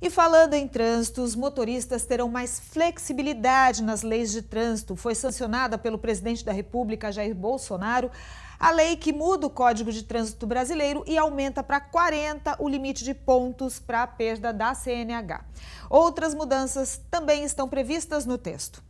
E falando em trânsito, os motoristas terão mais flexibilidade nas leis de trânsito. Foi sancionada pelo presidente da República, Jair Bolsonaro, a lei que muda o Código de Trânsito Brasileiro e aumenta para 40 o limite de pontos para a perda da CNH. Outras mudanças também estão previstas no texto.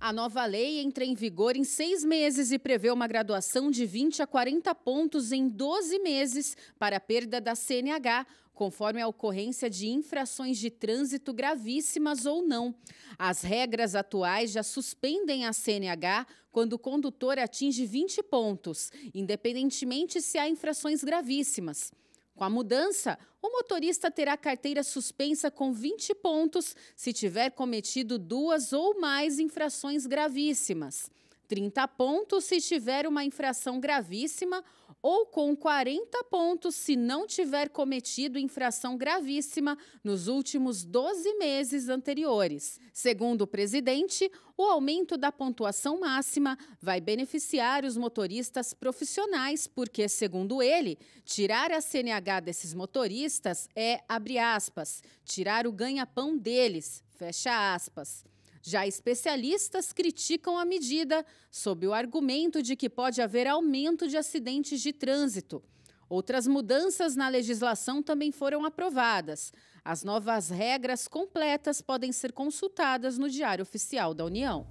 A nova lei entra em vigor em seis meses e prevê uma graduação de 20 a 40 pontos em 12 meses para a perda da CNH, conforme a ocorrência de infrações de trânsito gravíssimas ou não. As regras atuais já suspendem a CNH quando o condutor atinge 20 pontos, independentemente se há infrações gravíssimas. Com a mudança, o motorista terá carteira suspensa com 20 pontos se tiver cometido duas ou mais infrações gravíssimas. 30 pontos se tiver uma infração gravíssima ou com 40 pontos se não tiver cometido infração gravíssima nos últimos 12 meses anteriores. Segundo o presidente, o aumento da pontuação máxima vai beneficiar os motoristas profissionais, porque, segundo ele, tirar a CNH desses motoristas é, abre aspas, tirar o ganha-pão deles, fecha aspas. Já especialistas criticam a medida, sob o argumento de que pode haver aumento de acidentes de trânsito. Outras mudanças na legislação também foram aprovadas. As novas regras completas podem ser consultadas no Diário Oficial da União.